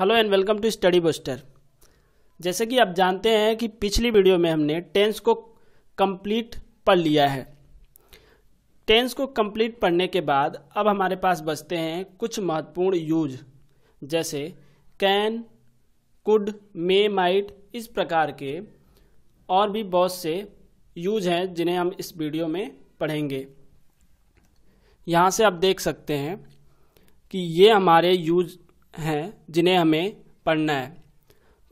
Hello and welcome to study booster जैसे कि आप जानते हैं कि पिछली वीडियो में हमने टेंस को कंप्लीट पढ़ लिया है टेंस को कंप्लीट पढ़ने के बाद अब हमारे पास बचते हैं कुछ महत्वपूर्ण यूज जैसे कैन कुड मे माइट इस प्रकार के और भी बहुत से यूज हैं जिन्हें हम इस वीडियो में पढ़ेंगे यहाँ से आप देख सकते हैं कि ये हमारे यूज हैं जिन्हें हमें पढ़ना है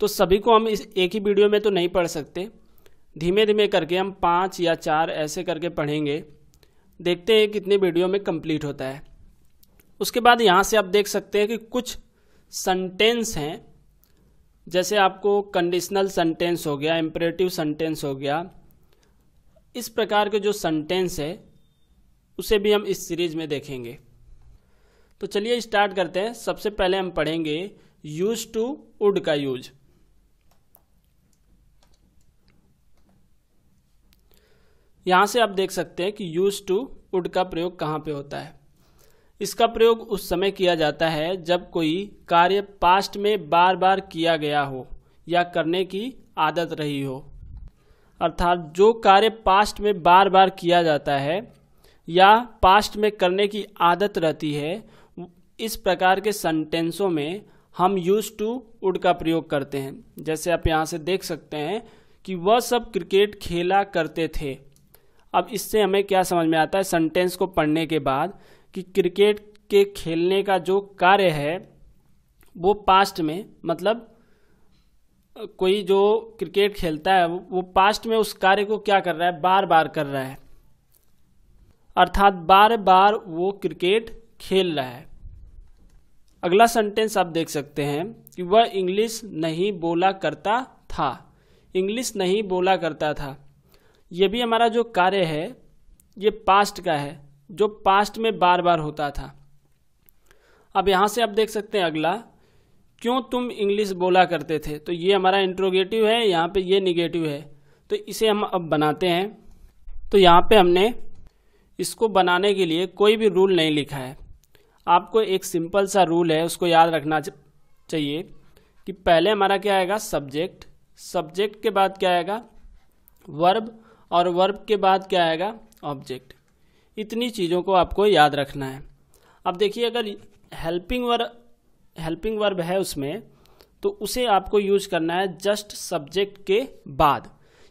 तो सभी को हम इस एक ही वीडियो में तो नहीं पढ़ सकते धीमे धीमे करके हम पाँच या चार ऐसे करके पढ़ेंगे देखते हैं कितने वीडियो में कंप्लीट होता है उसके बाद यहाँ से आप देख सकते हैं कि कुछ सेंटेंस हैं जैसे आपको कंडीशनल सेंटेंस हो गया इम्परेटिव सेंटेंस हो गया इस प्रकार के जो सेंटेंस है उसे भी हम इस सीरीज में देखेंगे तो चलिए स्टार्ट करते हैं सबसे पहले हम पढ़ेंगे यूज टू वुड का यूज यहां से आप देख सकते हैं कि यूज टू वुड का प्रयोग कहां पे होता है इसका प्रयोग उस समय किया जाता है जब कोई कार्य पास्ट में बार बार किया गया हो या करने की आदत रही हो अर्थात जो कार्य पास्ट में बार बार किया जाता है या पास्ट में करने की आदत रहती है इस प्रकार के सेंटेंसों में हम यूज टू वुड का प्रयोग करते हैं जैसे आप यहाँ से देख सकते हैं कि वह सब क्रिकेट खेला करते थे अब इससे हमें क्या समझ में आता है सेंटेंस को पढ़ने के बाद कि क्रिकेट के खेलने का जो कार्य है वो पास्ट में मतलब कोई जो क्रिकेट खेलता है वो पास्ट में उस कार्य को क्या कर रहा है बार बार कर रहा है अर्थात बार बार वो क्रिकेट खेल रहा है अगला सेंटेंस आप देख सकते हैं कि वह इंग्लिश नहीं बोला करता था इंग्लिश नहीं बोला करता था ये भी हमारा जो कार्य है ये पास्ट का है जो पास्ट में बार बार होता था अब यहाँ से आप देख सकते हैं अगला क्यों तुम इंग्लिश बोला करते थे तो ये हमारा इंट्रोगेटिव है यहाँ पे ये निगेटिव है तो इसे हम अब बनाते हैं तो यहाँ पे हमने इसको बनाने के लिए कोई भी रूल नहीं लिखा है आपको एक सिंपल सा रूल है उसको याद रखना चाहिए कि पहले हमारा क्या आएगा सब्जेक्ट सब्जेक्ट के बाद क्या आएगा वर्ब और वर्ब के बाद क्या आएगा ऑब्जेक्ट इतनी चीज़ों को आपको याद रखना है अब देखिए अगर हेल्पिंग वर्ब हेल्पिंग वर्ब है उसमें तो उसे आपको यूज करना है जस्ट सब्जेक्ट के बाद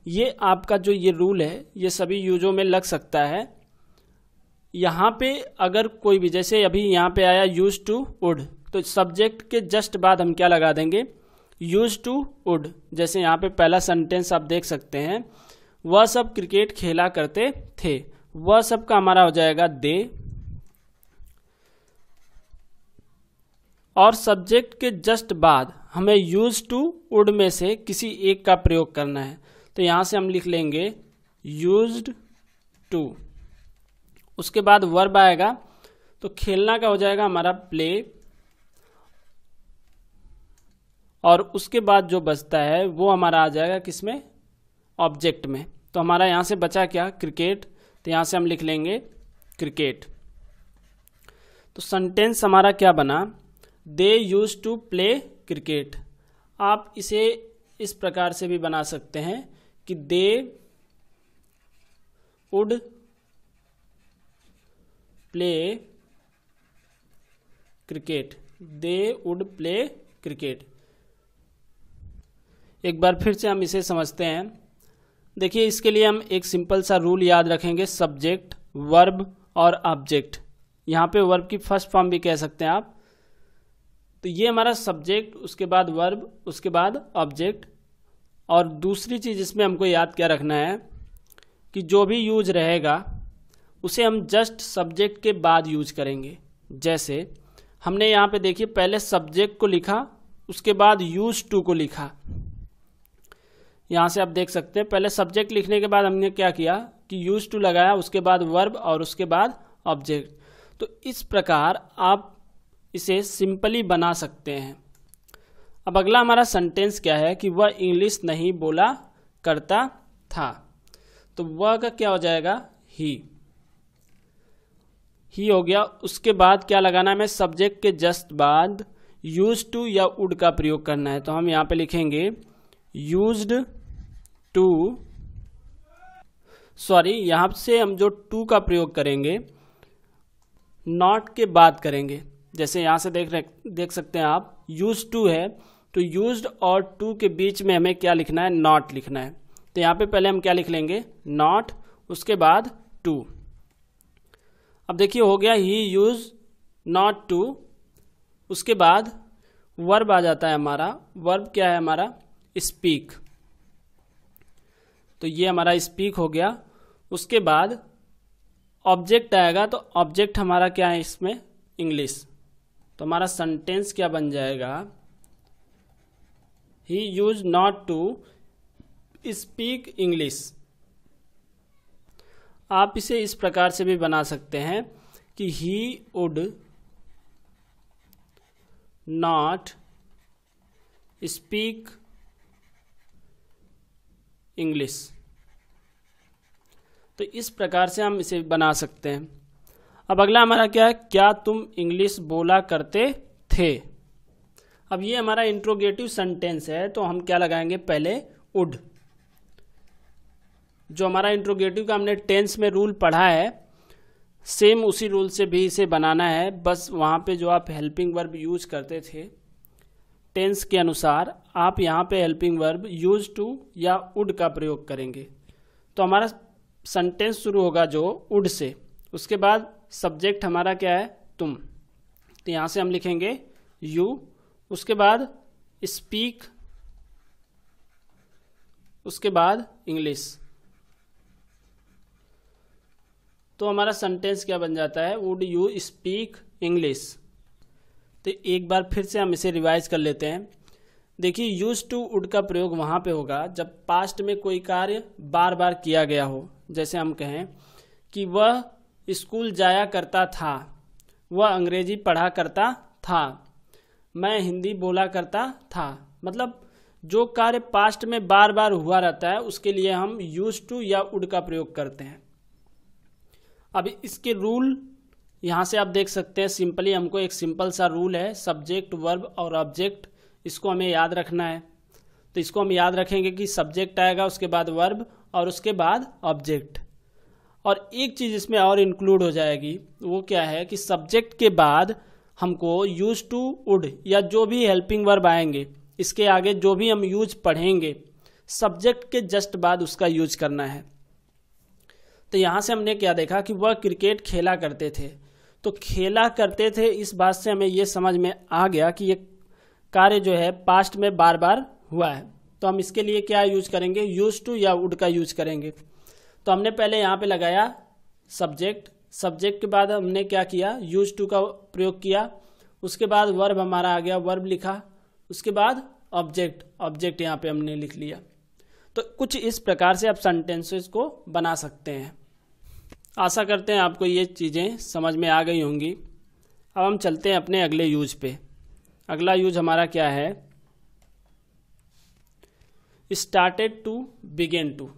ये आपका जो ये रूल है ये सभी यूजों में लग सकता है यहाँ पे अगर कोई भी जैसे अभी यहाँ पे आया यूज टू वुड तो सब्जेक्ट के जस्ट बाद हम क्या लगा देंगे यूज टू वुड जैसे यहाँ पे पहला सेंटेंस आप देख सकते हैं वह सब क्रिकेट खेला करते थे वह सब का हमारा हो जाएगा दे और सब्जेक्ट के जस्ट बाद हमें यूज टू वुड में से किसी एक का प्रयोग करना है तो यहाँ से हम लिख लेंगे यूज टू उसके बाद वर्ब आएगा तो खेलना का हो जाएगा हमारा प्ले और उसके बाद जो बचता है वो हमारा आ जाएगा किसमें ऑब्जेक्ट में तो हमारा यहाँ से बचा क्या क्रिकेट तो यहाँ से हम लिख लेंगे क्रिकेट तो सेंटेंस हमारा क्या बना they used to play cricket आप इसे इस प्रकार से भी बना सकते हैं कि they would play cricket they would play cricket एक बार फिर से हम इसे समझते हैं देखिए इसके लिए हम एक सिंपल सा रूल याद रखेंगे सब्जेक्ट वर्ब और ऑब्जेक्ट यहाँ पे वर्ब की फर्स्ट फॉर्म भी कह सकते हैं आप तो ये हमारा सब्जेक्ट उसके बाद वर्ब उसके बाद ऑब्जेक्ट और दूसरी चीज़ इसमें हमको याद क्या रखना है कि जो भी यूज रहेगा उसे हम जस्ट सब्जेक्ट के बाद यूज करेंगे जैसे हमने यहाँ पे देखिए पहले सब्जेक्ट को लिखा उसके बाद यूज टू को लिखा यहाँ से आप देख सकते हैं पहले सब्जेक्ट लिखने के बाद हमने क्या किया कि यूज टू लगाया उसके बाद वर्ब और उसके बाद ऑब्जेक्ट तो इस प्रकार आप इसे सिंपली बना सकते हैं अब अगला हमारा सेंटेंस क्या है कि वह इंग्लिश नहीं बोला करता था तो वह का क्या हो जाएगा ही ही हो गया उसके बाद क्या लगाना है हमें सब्जेक्ट के जस्ट बाद यूज टू या उड का प्रयोग करना है तो हम यहाँ पे लिखेंगे यूज्ड टू सॉरी यहाँ से हम जो टू का प्रयोग करेंगे नॉट के बाद करेंगे जैसे यहाँ से देख देख सकते हैं आप यूज टू है तो यूज और टू के बीच में हमें क्या लिखना है नॉट लिखना है तो यहाँ पे पहले हम क्या लिख लेंगे नॉट उसके बाद टू अब देखिए हो गया ही यूज़ नॉट टू उसके बाद वर्ब आ जाता है हमारा वर्ब क्या है हमारा स्पीक तो ये हमारा स्पीक हो गया उसके बाद ऑब्जेक्ट आएगा तो ऑब्जेक्ट हमारा क्या है इसमें इंग्लिश तो हमारा सेंटेंस क्या बन जाएगा he used not to speak English आप इसे इस प्रकार से भी बना सकते हैं कि he would not speak English तो इस प्रकार से हम इसे बना सकते हैं अब अगला हमारा क्या है क्या तुम इंग्लिश बोला करते थे अब ये हमारा इंट्रोगेटिव सेंटेंस है तो हम क्या लगाएंगे पहले उड जो हमारा इंट्रोगेटिव का हमने टेंस में रूल पढ़ा है सेम उसी रूल से भी इसे बनाना है बस वहाँ पे जो आप हेल्पिंग वर्ब यूज करते थे टेंस के अनुसार आप यहाँ पे हेल्पिंग वर्ब यूज टू या उड का प्रयोग करेंगे तो हमारा सेंटेंस शुरू होगा जो उड से उसके बाद सब्जेक्ट हमारा क्या है तुम तो यहाँ से हम लिखेंगे यू उसके बाद स्पीक उसके बाद इंग्लिश तो हमारा सेंटेंस क्या बन जाता है वुड यू स्पीक इंग्लिश तो एक बार फिर से हम इसे रिवाइज कर लेते हैं देखिए यूज टू वुड का प्रयोग वहाँ पे होगा जब पास्ट में कोई कार्य बार बार किया गया हो जैसे हम कहें कि वह स्कूल जाया करता था वह अंग्रेजी पढ़ा करता था मैं हिंदी बोला करता था मतलब जो कार्य पास्ट में बार बार हुआ रहता है उसके लिए हम यूज टू या उड का प्रयोग करते हैं अब इसके रूल यहाँ से आप देख सकते हैं सिंपली हमको एक सिंपल सा रूल है सब्जेक्ट वर्ब और ऑब्जेक्ट इसको हमें याद रखना है तो इसको हम याद रखेंगे कि सब्जेक्ट आएगा उसके बाद वर्ब और उसके बाद ऑब्जेक्ट और एक चीज़ इसमें और इंक्लूड हो जाएगी वो क्या है कि सब्जेक्ट के बाद हमको यूज टू वुड या जो भी हेल्पिंग वर्ब आएंगे इसके आगे जो भी हम यूज पढ़ेंगे सब्जेक्ट के जस्ट बाद उसका यूज करना है तो यहाँ से हमने क्या देखा कि वह क्रिकेट खेला करते थे तो खेला करते थे इस बात से हमें ये समझ में आ गया कि ये कार्य जो है पास्ट में बार बार हुआ है तो हम इसके लिए क्या यूज करेंगे यूज टू या वुड का यूज करेंगे तो हमने पहले यहाँ पे लगाया सब्जेक्ट सब्जेक्ट के बाद हमने क्या किया यूज टू का प्रयोग किया उसके बाद वर्ब हमारा आ गया वर्ब लिखा उसके बाद ऑब्जेक्ट ऑब्जेक्ट यहाँ पे हमने लिख लिया तो कुछ इस प्रकार से आप सेंटेंसेस को बना सकते हैं आशा करते हैं आपको ये चीज़ें समझ में आ गई होंगी अब हम चलते हैं अपने अगले यूज पे अगला यूज हमारा क्या है स्टार्टेड टू बिगेन टू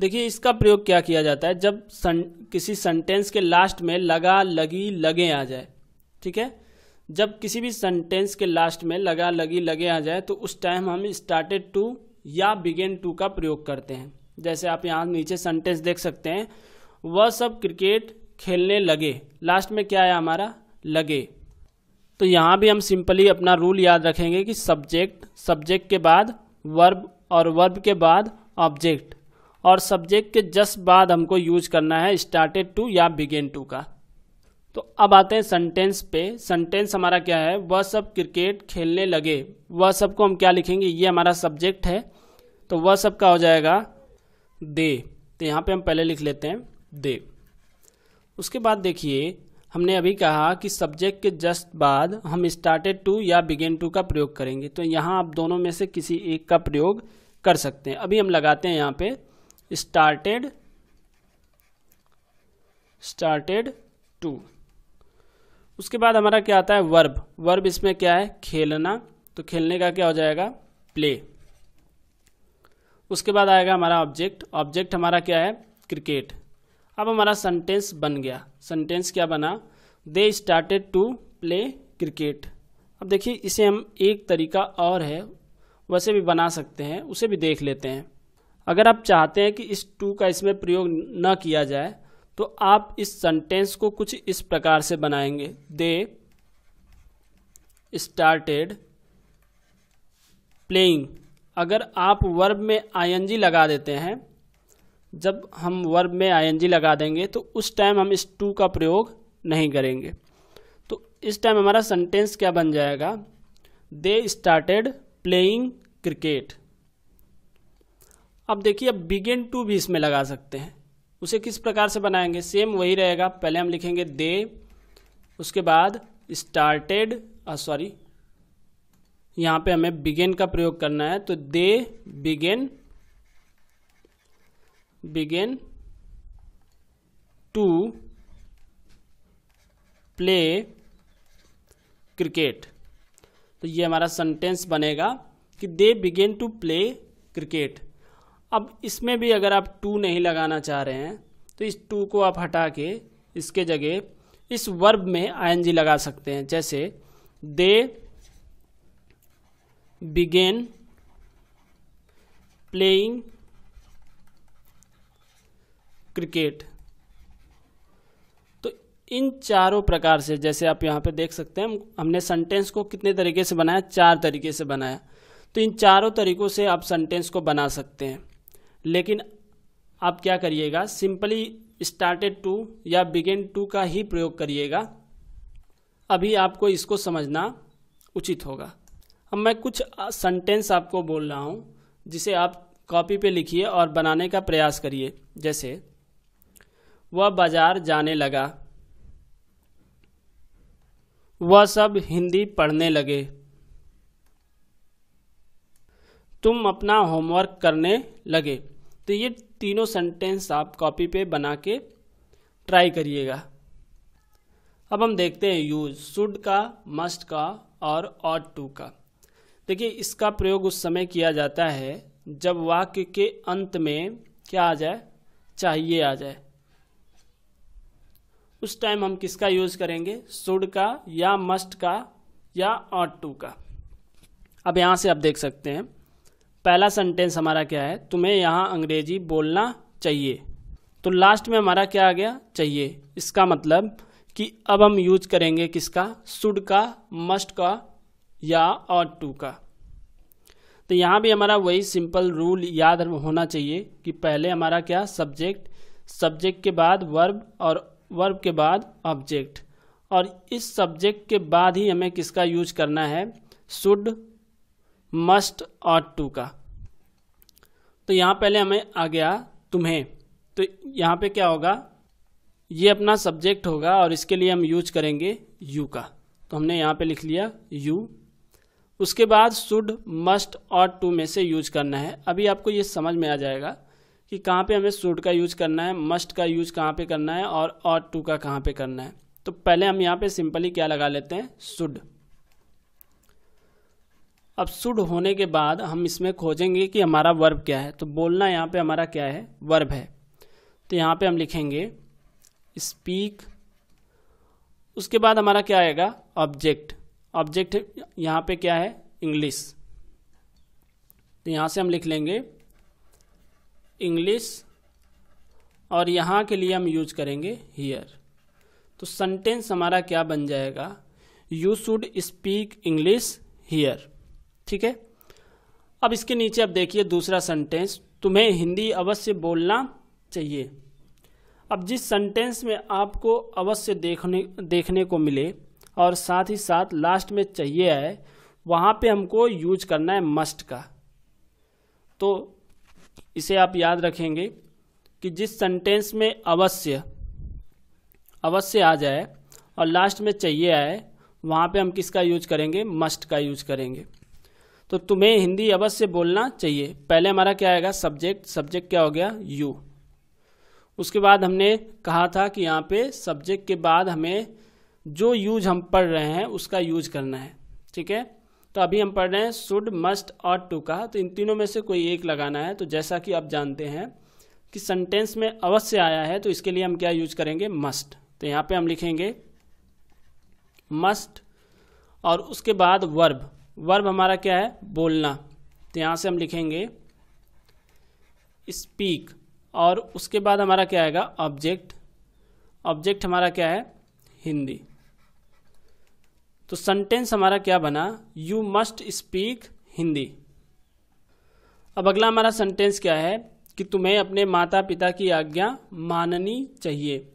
देखिए इसका प्रयोग क्या किया जाता है जब सन, किसी सेंटेंस के लास्ट में लगा लगी लगे आ जाए ठीक है जब किसी भी सेंटेंस के लास्ट में लगा लगी लगे आ जाए तो उस टाइम हम स्टार्टेड टू या बिगेन टू का प्रयोग करते हैं जैसे आप यहाँ नीचे सेंटेंस देख सकते हैं वह सब क्रिकेट खेलने लगे लास्ट में क्या है हमारा लगे तो यहाँ भी हम सिंपली अपना रूल याद रखेंगे कि सब्जेक्ट सब्जेक्ट के बाद वर्ब और वर्ब के बाद ऑब्जेक्ट और सब्जेक्ट के जस्ट बाद हमको यूज करना है स्टार्टेड टू या बिगेन टू का तो अब आते हैं सेंटेंस पे सेंटेंस हमारा क्या है वह सब क्रिकेट खेलने लगे वह सब को हम क्या लिखेंगे ये हमारा सब्जेक्ट है तो वह सब का हो जाएगा दे तो यहाँ पे हम पहले लिख लेते हैं दे उसके बाद देखिए हमने अभी कहा कि सब्जेक्ट के जस्ट बाद हम स्टार्टेड टू या बिगेन टू का प्रयोग करेंगे तो यहाँ आप दोनों में से किसी एक का प्रयोग कर सकते हैं अभी हम लगाते हैं यहाँ पे स्टार्टेड स्टार्टेड टू उसके बाद हमारा क्या आता है वर्ब वर्ब इसमें क्या है खेलना तो खेलने का क्या हो जाएगा प्ले उसके बाद आएगा हमारा ऑब्जेक्ट ऑब्जेक्ट हमारा क्या है क्रिकेट अब हमारा सेंटेंस बन गया सेंटेंस क्या बना they started to play cricket अब देखिए इसे हम एक तरीका और है वैसे भी बना सकते हैं उसे भी देख लेते हैं अगर आप चाहते हैं कि इस टू का इसमें प्रयोग न किया जाए तो आप इस सेंटेंस को कुछ इस प्रकार से बनाएंगे दे स्टार्टेड प्लेइंग अगर आप वर्ब में आईएनजी लगा देते हैं जब हम वर्ब में आईएनजी लगा देंगे तो उस टाइम हम इस टू का प्रयोग नहीं करेंगे तो इस टाइम हमारा सेंटेंस क्या बन जाएगा दे स्टार्टेड प्लेइंग क्रिकेट अब देखिए अब बिगेन टू भी इसमें लगा सकते हैं उसे किस प्रकार से बनाएंगे सेम वही रहेगा पहले हम लिखेंगे दे उसके बाद स्टार्टेड सॉरी यहां पे हमें बिगेन का प्रयोग करना है तो they begin begin to play cricket तो ये हमारा सेंटेंस बनेगा कि they begin to play cricket अब इसमें भी अगर आप टू नहीं लगाना चाह रहे हैं तो इस टू को आप हटा के इसके जगह इस वर्ब में आईएनजी लगा सकते हैं जैसे दे बिगेन प्लेइंग क्रिकेट तो इन चारों प्रकार से जैसे आप यहाँ पे देख सकते हैं हमने सेंटेंस को कितने तरीके से बनाया चार तरीके से बनाया तो इन चारों तरीकों से आप सेंटेंस को बना सकते हैं लेकिन आप क्या करिएगा सिंपली स्टार्टेड टू या बिगेन टू का ही प्रयोग करिएगा अभी आपको इसको समझना उचित होगा अब मैं कुछ सेंटेंस आपको बोल रहा हूँ जिसे आप कॉपी पे लिखिए और बनाने का प्रयास करिए जैसे वह बाजार जाने लगा वह सब हिंदी पढ़ने लगे तुम अपना होमवर्क करने लगे तो ये तीनों सेंटेंस आप कॉपी पे बना के ट्राई करिएगा अब हम देखते हैं यूज शुड का मस्ट का और ऑट टू का देखिए इसका प्रयोग उस समय किया जाता है जब वाक्य के अंत में क्या आ जाए चाहिए आ जाए उस टाइम हम किसका यूज करेंगे शुड का या मस्ट का या ऑट टू का अब यहाँ से आप देख सकते हैं पहला सेंटेंस हमारा क्या है तुम्हें यहाँ अंग्रेजी बोलना चाहिए तो लास्ट में हमारा क्या आ गया चाहिए इसका मतलब कि अब हम यूज करेंगे किसका शुड का मस्ट का या और टू का तो यहाँ भी हमारा वही सिंपल रूल याद होना चाहिए कि पहले हमारा क्या सब्जेक्ट सब्जेक्ट के बाद वर्ब और वर्ब के बाद ऑब्जेक्ट और इस सब्जेक्ट के बाद ही हमें किसका यूज करना है शुड मस्ट ऑट टू का तो यहाँ पहले हमें आ गया तुम्हें तो यहाँ पे क्या होगा ये अपना सब्जेक्ट होगा और इसके लिए हम यूज करेंगे यू का तो हमने यहाँ पे लिख लिया यू उसके बाद शुड मस्ट और टू में से यूज करना है अभी आपको ये समझ में आ जाएगा कि कहाँ पे हमें शुड का यूज करना है मस्ट का यूज कहाँ पे करना है और और टू का कहाँ पे करना है तो पहले हम यहाँ पे सिंपली क्या लगा लेते हैं शुड अब शुड होने के बाद हम इसमें खोजेंगे कि हमारा वर्ब क्या है तो बोलना यहाँ पे हमारा क्या है वर्ब है तो यहाँ पे हम लिखेंगे स्पीक उसके बाद हमारा क्या आएगा ऑब्जेक्ट ऑब्जेक्ट यहाँ पे क्या है इंग्लिश तो यहाँ से हम लिख लेंगे इंग्लिश और यहाँ के लिए हम यूज करेंगे हियर तो सेंटेंस हमारा क्या बन जाएगा you should speak English here ठीक है अब इसके नीचे अब देखिए दूसरा सेंटेंस तुम्हें हिंदी अवश्य बोलना चाहिए अब जिस सेंटेंस में आपको अवश्य देखने देखने को मिले और साथ ही साथ लास्ट में चाहिए है वहाँ पे हमको यूज करना है मस्ट का तो इसे आप याद रखेंगे कि जिस सेंटेंस में अवश्य अवश्य आ जाए और लास्ट में चाहिए आए वहाँ पे हम किसका यूज करेंगे मस्ट का यूज करेंगे तो तुम्हें हिंदी अवश्य बोलना चाहिए पहले हमारा क्या आएगा सब्जेक्ट सब्जेक्ट क्या हो गया यू उसके बाद हमने कहा था कि यहाँ पे सब्जेक्ट के बाद हमें जो यूज हम पढ़ रहे हैं उसका यूज करना है ठीक है तो अभी हम पढ़ रहे हैं शुड मस्ट और टू का तो इन तीनों में से कोई एक लगाना है तो जैसा कि आप जानते हैं कि सेंटेंस में अवश्य आया है तो इसके लिए हम क्या यूज करेंगे मस्ट तो यहाँ पे हम लिखेंगे मस्ट और उसके बाद वर्ब वर्ब हमारा क्या है बोलना तो यहाँ से हम लिखेंगे स्पीक और उसके बाद हमारा क्या आएगा ऑब्जेक्ट ऑब्जेक्ट हमारा क्या है हिंदी तो सेंटेंस हमारा क्या बना यू मस्ट स्पीक हिंदी अब अगला हमारा सेंटेंस क्या है कि तुम्हें अपने माता पिता की आज्ञा माननी चाहिए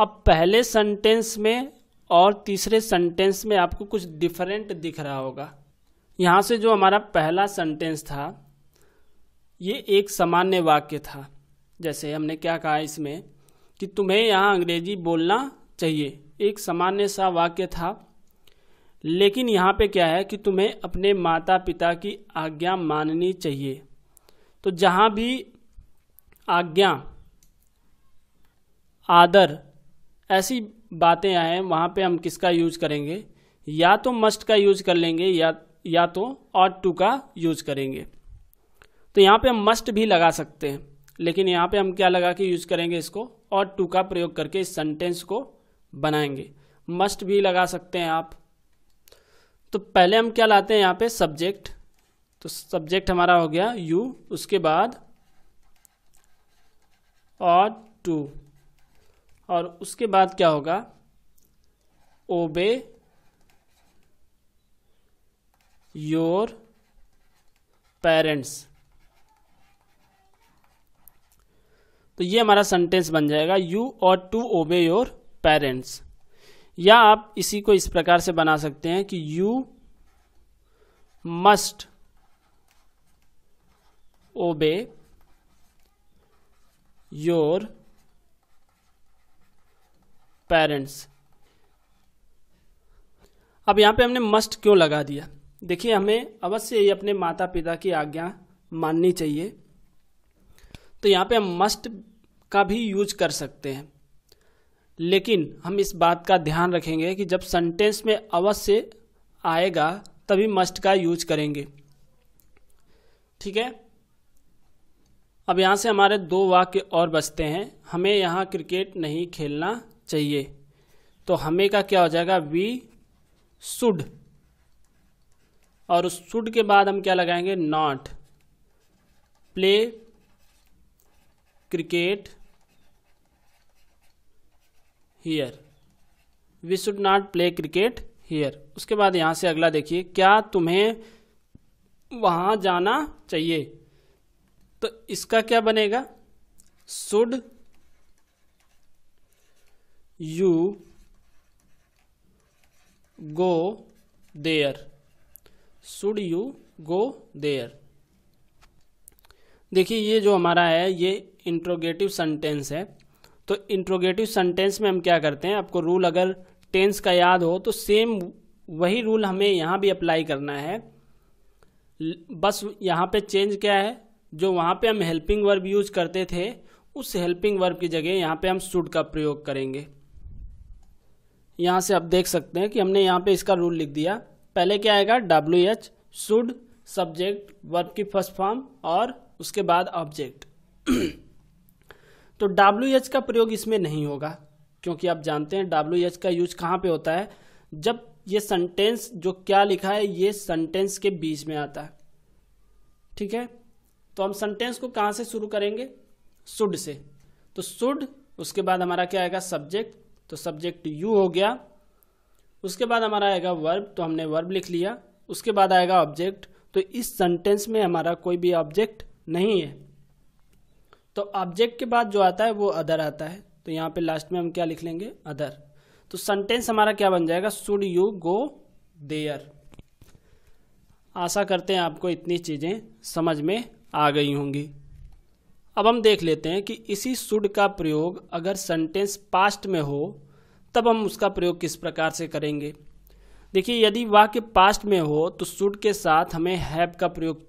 अब पहले सेंटेंस में और तीसरे सेंटेंस में आपको कुछ डिफरेंट दिख रहा होगा यहाँ से जो हमारा पहला सेंटेंस था ये एक सामान्य वाक्य था जैसे हमने क्या कहा इसमें कि तुम्हें यहाँ अंग्रेजी बोलना चाहिए एक सामान्य सा वाक्य था लेकिन यहाँ पे क्या है कि तुम्हें अपने माता पिता की आज्ञा माननी चाहिए तो जहाँ भी आज्ञा आदर ऐसी बातें आए वहाँ पे हम किसका यूज़ करेंगे या तो मस्ट का यूज़ कर लेंगे या या तो ऑट टू का यूज़ करेंगे तो यहाँ पे हम मस्ट भी लगा सकते हैं लेकिन यहाँ पे हम क्या लगा के यूज़ करेंगे इसको ऑट टू का प्रयोग करके इस सेंटेंस को बनाएंगे मस्ट भी लगा सकते हैं आप तो पहले हम क्या लाते हैं यहाँ पे सब्जेक्ट तो सब्जेक्ट हमारा हो गया यू उसके बाद ऑट टू और उसके बाद क्या होगा ओबे योर पेरेंट्स तो ये हमारा सेंटेंस बन जाएगा यू और टू ओबे योर पेरेंट्स या आप इसी को इस प्रकार से बना सकते हैं कि you must obey your parents अब यहाँ पे हमने मस्ट क्यों लगा दिया देखिए हमें अवश्य ही अपने माता पिता की आज्ञा माननी चाहिए तो यहाँ पे हम मस्ट का भी यूज कर सकते हैं लेकिन हम इस बात का ध्यान रखेंगे कि जब सेंटेंस में अवश्य आएगा तभी मस्ट का यूज करेंगे ठीक है अब यहाँ से हमारे दो वाक्य और बचते हैं हमें यहाँ क्रिकेट नहीं खेलना चाहिए तो हमें का क्या हो जाएगा वी सुड और उस सुड के बाद हम क्या लगाएंगे not play cricket here we should not play cricket here उसके बाद यहां से अगला देखिए क्या तुम्हें वहां जाना चाहिए तो इसका क्या बनेगा should you go there should you go there देखिए ये जो हमारा है ये इंट्रोगेटिव सेंटेंस है तो इंट्रोगेटिव सेंटेंस में हम क्या करते हैं आपको रूल अगर टेंस का याद हो तो सेम वही रूल हमें यहाँ भी अप्लाई करना है बस यहाँ पे चेंज क्या है जो वहाँ पे हम हेल्पिंग वर्ब यूज करते थे उस हेल्पिंग वर्ब की जगह यहाँ पे हम शुड का प्रयोग करेंगे यहाँ से आप देख सकते हैं कि हमने यहाँ पे इसका रूल लिख दिया पहले क्या आएगा W H should subject verb की फर्स्ट फॉर्म और उसके बाद ऑब्जेक्ट तो डब्ल्यू एच का प्रयोग इसमें नहीं होगा क्योंकि आप जानते हैं डब्ल्यू एच का यूज कहाँ पे होता है जब ये सेंटेंस जो क्या लिखा है ये सेंटेंस के बीच में आता है ठीक है तो हम सेंटेंस को कहाँ से शुरू करेंगे सुड से तो सुड उसके बाद हमारा क्या आएगा सब्जेक्ट तो सब्जेक्ट यू हो गया उसके बाद हमारा आएगा वर्ब तो हमने वर्ब लिख लिया उसके बाद आएगा ऑब्जेक्ट तो इस सेंटेंस में हमारा कोई भी ऑब्जेक्ट नहीं है तो ऑब्जेक्ट के बाद जो आता है वो अदर आता है तो यहाँ पे लास्ट में हम क्या लिख लेंगे अदर तो सेंटेंस हमारा क्या बन जाएगा शुड यू गो देयर आशा करते हैं आपको इतनी चीज़ें समझ में आ गई होंगी अब हम देख लेते हैं कि इसी सुड का प्रयोग अगर सेंटेंस पास्ट में हो तब हम उसका प्रयोग किस प्रकार से करेंगे देखिए यदि वाक्य पास्ट में हो तो सुड के साथ हमें हैप का प्रयोग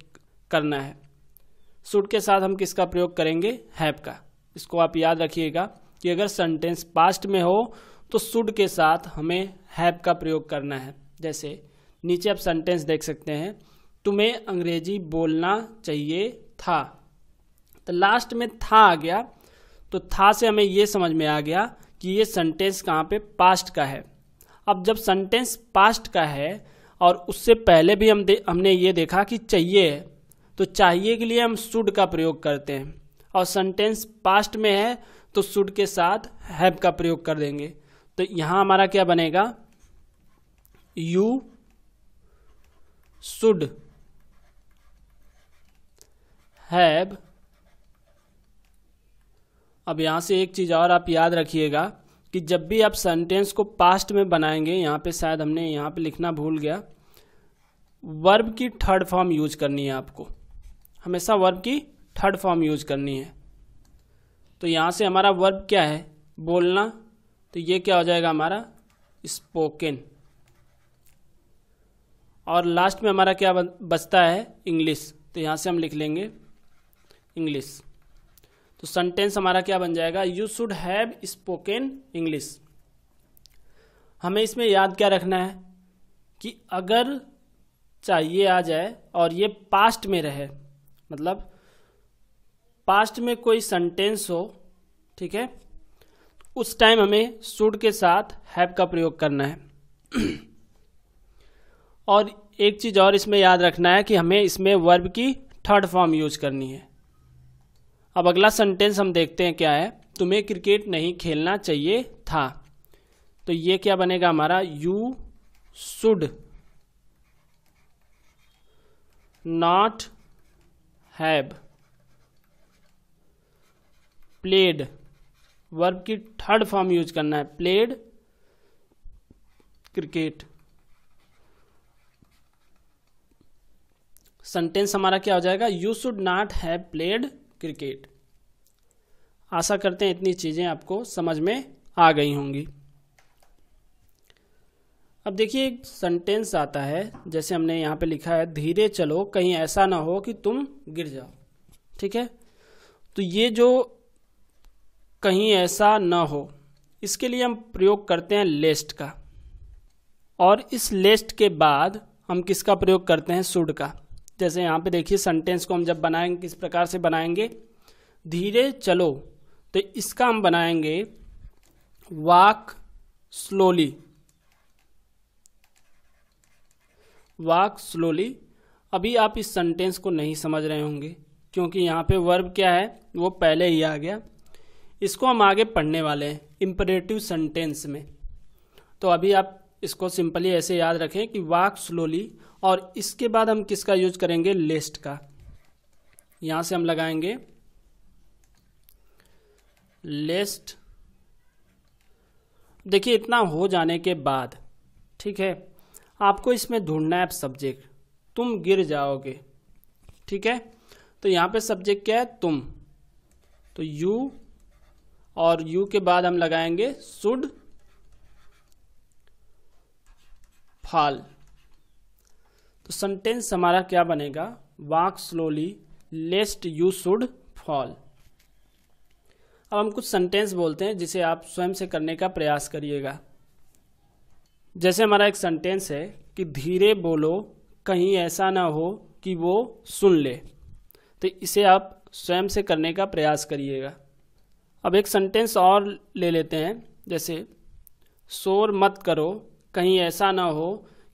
करना है सुड के साथ हम किसका प्रयोग करेंगे हैप का इसको आप याद रखिएगा कि अगर सेंटेंस पास्ट में हो तो सुड के साथ हमें हैप का प्रयोग करना है जैसे नीचे आप सेंटेंस देख सकते हैं तुम्हें अंग्रेजी बोलना चाहिए था तो लास्ट में था आ गया तो था से हमें ये समझ में आ गया कि ये सेंटेंस कहाँ पे पास्ट का है अब जब सेंटेंस पास्ट का है और उससे पहले भी हम हमने ये देखा कि चाहिए तो चाहिए के लिए हम शुड का प्रयोग करते हैं और सेंटेंस पास्ट में है तो शुड के साथ हैव का प्रयोग कर देंगे तो यहाँ हमारा क्या बनेगा यू शुड हैव अब यहाँ से एक चीज़ और आप याद रखिएगा कि जब भी आप सेंटेंस को पास्ट में बनाएंगे यहाँ पे शायद हमने यहाँ पे लिखना भूल गया वर्ब की थर्ड फॉर्म यूज करनी है आपको हमेशा वर्ब की थर्ड फॉर्म यूज करनी है तो यहाँ से हमारा वर्ब क्या है बोलना तो ये क्या हो जाएगा हमारा स्पोकन और लास्ट में हमारा क्या बचता है इंग्लिश तो यहाँ से हम लिख लेंगे इंग्लिश तो सेंटेंस हमारा क्या बन जाएगा you should have spoken English हमें इसमें याद क्या रखना है कि अगर चाहिए आ जाए और ये पास्ट में रहे मतलब पास्ट में कोई सेंटेंस हो ठीक है उस टाइम हमें शुड के साथ हैव का प्रयोग करना है और एक चीज़ और इसमें याद रखना है कि हमें इसमें वर्ब की थर्ड फॉर्म यूज करनी है अब अगला सेंटेंस हम देखते हैं क्या है तुम्हें क्रिकेट नहीं खेलना चाहिए था तो ये क्या बनेगा हमारा you should not have played verb की थर्ड फॉर्म यूज करना है प्लेड क्रिकेट सेंटेंस हमारा क्या हो जाएगा you should not have played cricket आशा करते हैं इतनी चीज़ें आपको समझ में आ गई होंगी अब देखिए एक सेंटेंस आता है जैसे हमने यहाँ पे लिखा है धीरे चलो कहीं ऐसा ना हो कि तुम गिर जाओ ठीक है तो ये जो कहीं ऐसा ना हो इसके लिए हम प्रयोग करते हैं लेस्ट का और इस लेस्ट के बाद हम किसका प्रयोग करते हैं सुड का जैसे यहाँ पे देखिए सेंटेंस को हम जब बनाएंगे किस प्रकार से बनाएंगे धीरे चलो तो इसका हम बनाएंगे वाक स्लोली वाक स्लोली अभी आप इस सेंटेंस को नहीं समझ रहे होंगे क्योंकि यहाँ पे वर्ब क्या है वो पहले ही आ गया इसको हम आगे पढ़ने वाले हैं इम्परेटिव सेंटेंस में तो अभी आप इसको सिंपली ऐसे याद रखें कि वाक स्लोली और इसके बाद हम किसका यूज करेंगे लिस्ट का यहां से हम लगाएंगे लिस्ट देखिए इतना हो जाने के बाद ठीक है आपको इसमें ढूंढना है सब्जेक्ट तुम गिर जाओगे ठीक है तो यहां पे सब्जेक्ट क्या है तुम तो यू और यू के बाद हम लगाएंगे सुड फाल तो सेंटेंस हमारा क्या बनेगा walk slowly lest you should fall अब हम कुछ सेंटेंस बोलते हैं जिसे आप स्वयं से करने का प्रयास करिएगा जैसे हमारा एक सेंटेंस है कि धीरे बोलो कहीं ऐसा ना हो कि वो सुन ले तो इसे आप स्वयं से करने का प्रयास करिएगा अब एक सेंटेंस और ले लेते हैं जैसे शोर मत करो कहीं ऐसा ना हो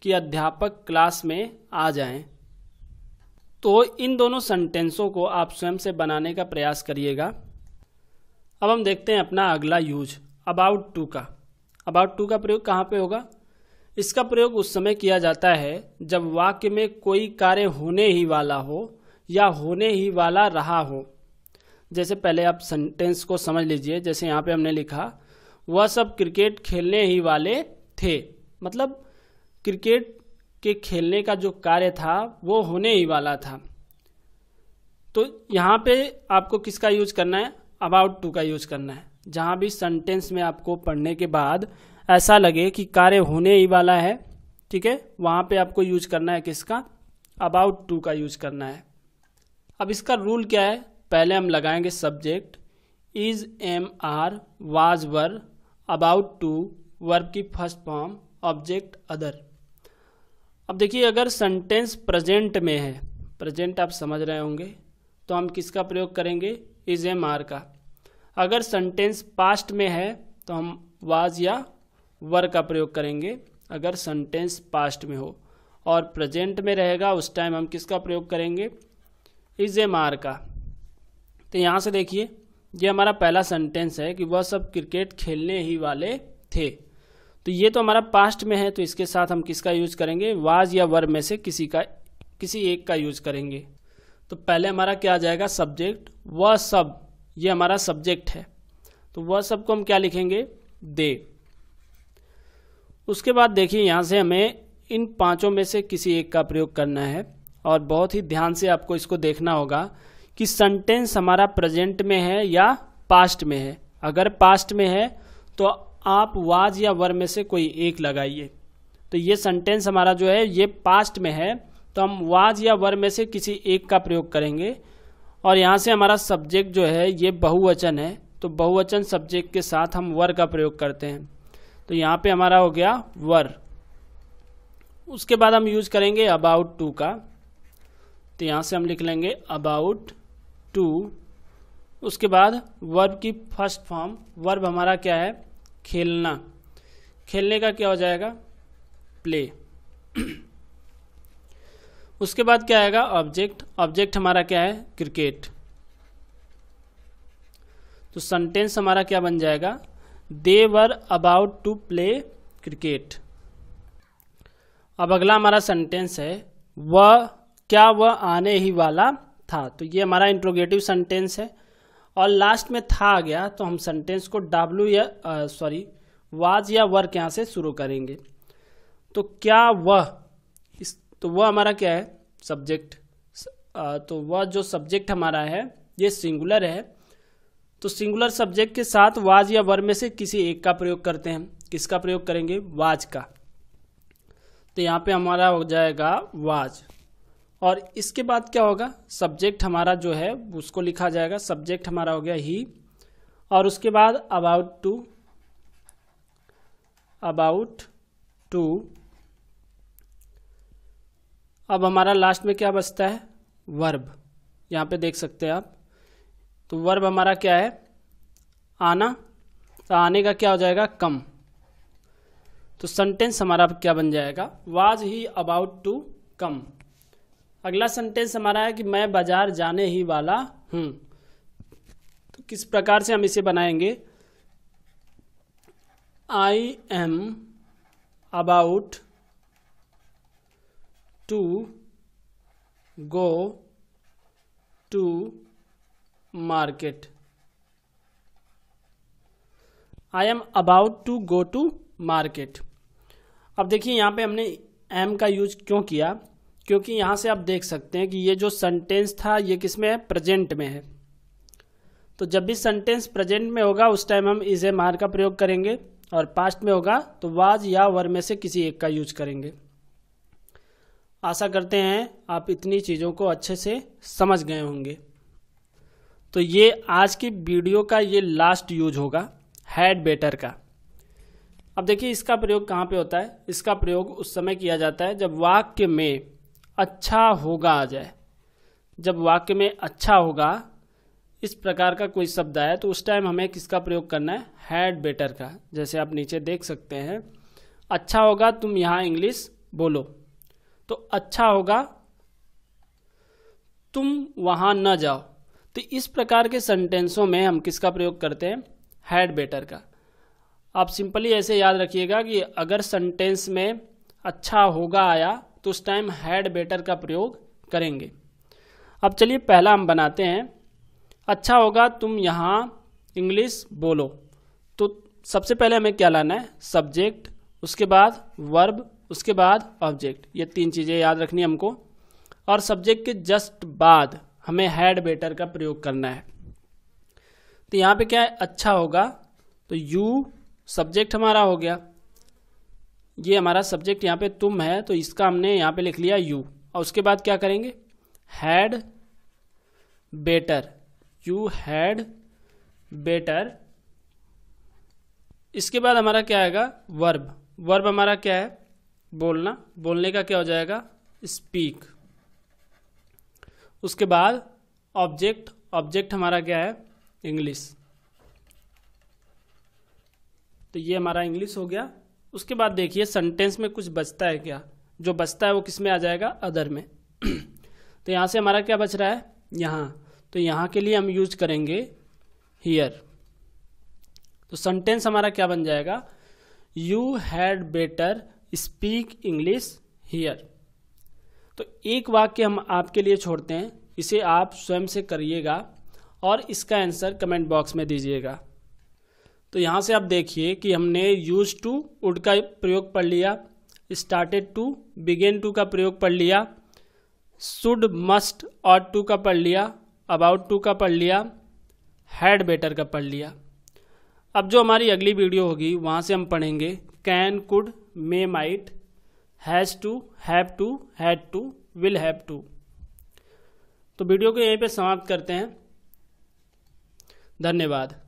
कि अध्यापक क्लास में आ जाएं। तो इन दोनों सेंटेंसों को आप स्वयं से बनाने का प्रयास करिएगा अब हम देखते हैं अपना अगला यूज अबाउट टू का अबाउट टू का प्रयोग कहाँ पे होगा इसका प्रयोग उस समय किया जाता है जब वाक्य में कोई कार्य होने ही वाला हो या होने ही वाला रहा हो जैसे पहले आप सेंटेंस को समझ लीजिए जैसे यहाँ पे हमने लिखा वह सब क्रिकेट खेलने ही वाले थे मतलब क्रिकेट के खेलने का जो कार्य था वो होने ही वाला था तो यहाँ पे आपको किसका यूज करना है अबाउट टू का यूज करना है जहाँ भी सेंटेंस में आपको पढ़ने के बाद ऐसा लगे कि कार्य होने ही वाला है ठीक है वहाँ पे आपको यूज करना है किसका अबाउट टू का यूज करना है अब इसका रूल क्या है पहले हम लगाएंगे subject is am are was were about to verb की फर्स्ट फॉर्म ऑब्जेक्ट अदर अब देखिए अगर सेंटेंस प्रेजेंट में है प्रेजेंट आप समझ रहे होंगे तो हम किसका प्रयोग करेंगे इज एम आर का अगर सेंटेंस पास्ट में है तो हम वाज या वर का प्रयोग करेंगे अगर सेंटेंस पास्ट में हो और प्रेजेंट में रहेगा उस टाइम हम किसका प्रयोग करेंगे इज एम आर का तो यहाँ से देखिए ये हमारा पहला सेंटेंस है कि वह सब क्रिकेट खेलने ही वाले थे तो ये तो हमारा पास्ट में है तो इसके साथ हम किसका यूज करेंगे वाज या वर्ब में से किसी का किसी एक का यूज करेंगे तो पहले हमारा क्या आ जाएगा सब्जेक्ट वह सब ये हमारा सब्जेक्ट है तो वह सब को हम क्या लिखेंगे दे उसके बाद देखिए यहाँ से हमें इन पांचों में से किसी एक का प्रयोग करना है और बहुत ही ध्यान से आपको इसको देखना होगा कि सेंटेंस हमारा प्रेजेंट में है या पास्ट में है अगर पास्ट में है तो आप वाज या वर में से कोई एक लगाइए तो ये सेंटेंस हमारा जो है ये पास्ट में है तो हम वाज या वर में से किसी एक का प्रयोग करेंगे और यहाँ से हमारा सब्जेक्ट जो है ये बहुवचन है तो बहुवचन सब्जेक्ट के साथ हम वर का प्रयोग करते हैं तो यहाँ पे हमारा हो गया वर उसके बाद हम यूज करेंगे अबाउट टू का तो यहाँ से हम लिख लेंगे अबाउट टू उसके बाद वर्ब की फर्स्ट फॉर्म वर्ब हमारा क्या है खेलना खेलने का क्या हो जाएगा प्ले उसके बाद क्या आएगा ऑब्जेक्ट ऑब्जेक्ट हमारा क्या है क्रिकेट तो सेंटेंस हमारा क्या बन जाएगा they were about to play cricket अब अगला हमारा सेंटेंस है वह क्या वह आने ही वाला था तो ये हमारा इंट्रोगेटिव सेंटेंस है और लास्ट में था आ गया तो हम सेंटेंस को डब्ल्यू या सॉरी वाज या वर्क यहाँ से शुरू करेंगे तो क्या वह इस तो वह हमारा क्या है सब्जेक्ट तो वह जो सब्जेक्ट हमारा है ये सिंगुलर है तो सिंगुलर सब्जेक्ट के साथ वाज या वर में से किसी एक का प्रयोग करते हैं किसका प्रयोग करेंगे वाज का तो यहाँ पे हमारा हो जाएगा वाज और इसके बाद क्या होगा सब्जेक्ट हमारा जो है उसको लिखा जाएगा सब्जेक्ट हमारा हो गया ही और उसके बाद अबाउट टू अबाउट टू अब हमारा लास्ट में क्या बचता है वर्ब यहाँ पे देख सकते हैं आप तो वर्ब हमारा क्या है आना तो आने का क्या हो जाएगा कम तो सेंटेंस हमारा क्या बन जाएगा was he about to come अगला सेंटेंस हमारा है कि मैं बाजार जाने ही वाला हूं तो किस प्रकार से हम इसे बनाएंगे I am about to go to market I am about to go to market अब देखिए यहां पे हमने एम का यूज क्यों किया क्योंकि यहाँ से आप देख सकते हैं कि ये जो सेंटेंस था ये किस में है प्रेजेंट में है तो जब भी सेंटेंस प्रेजेंट में होगा उस टाइम हम इज ए मार का प्रयोग करेंगे और पास्ट में होगा तो वाज या वर में से किसी एक का यूज करेंगे आशा करते हैं आप इतनी चीज़ों को अच्छे से समझ गए होंगे तो ये आज की वीडियो का ये लास्ट यूज होगा हैड बेटर का अब देखिए इसका प्रयोग कहाँ पे होता है इसका प्रयोग उस समय किया जाता है जब वाक्य में अच्छा होगा आ जाए जब वाक्य में अच्छा होगा इस प्रकार का कोई शब्द आया तो उस टाइम हमें किसका प्रयोग करना है हैड बेटर का जैसे आप नीचे देख सकते हैं अच्छा होगा तुम यहाँ इंग्लिश बोलो तो अच्छा होगा तुम वहाँ न जाओ तो इस प्रकार के सेंटेंसों में हम किसका प्रयोग करते हैं हैड बेटर का आप सिंपली ऐसे याद रखिएगा कि अगर सेंटेंस में अच्छा होगा आया तो उस टाइम हैड बेटर का प्रयोग करेंगे अब चलिए पहला हम बनाते हैं अच्छा होगा तुम यहाँ इंग्लिश बोलो तो सबसे पहले हमें क्या लाना है सब्जेक्ट उसके बाद वर्ब उसके बाद ऑब्जेक्ट ये तीन चीज़ें याद रखनी हमको और सब्जेक्ट के जस्ट बाद हमें हैड बेटर का प्रयोग करना है तो यहाँ पे क्या है अच्छा होगा तो यू सब्जेक्ट हमारा हो गया ये हमारा सब्जेक्ट यहाँ पे तुम है तो इसका हमने यहाँ पे लिख लिया यू और उसके बाद क्या करेंगे had better you had better इसके बाद हमारा क्या आएगा वर्ब वर्ब हमारा क्या है बोलना बोलने का क्या हो जाएगा स्पीक उसके बाद ऑब्जेक्ट ऑब्जेक्ट हमारा क्या है इंग्लिश तो ये हमारा इंग्लिश हो गया उसके बाद देखिए सेंटेंस में कुछ बचता है क्या जो बचता है वो किस में आ जाएगा अदर में तो यहाँ से हमारा क्या बच रहा है यहाँ तो यहाँ के लिए हम यूज करेंगे हियर तो सेंटेंस हमारा क्या बन जाएगा you had better speak English here तो एक वाक्य हम आपके लिए छोड़ते हैं इसे आप स्वयं से करिएगा और इसका आंसर कमेंट बॉक्स में दीजिएगा तो यहाँ से आप देखिए कि हमने यूज टू उड का प्रयोग पढ़ लिया स्टार्टेड टू बिगेन टू का प्रयोग पढ़ लिया शुड मस्ट और टू का पढ़ लिया अबाउट टू का पढ़ लिया हैड बेटर का पढ़ लिया अब जो हमारी अगली वीडियो होगी वहाँ से हम पढ़ेंगे can could may might has to have to had to will have to तो वीडियो को यहीं पे समाप्त करते हैं धन्यवाद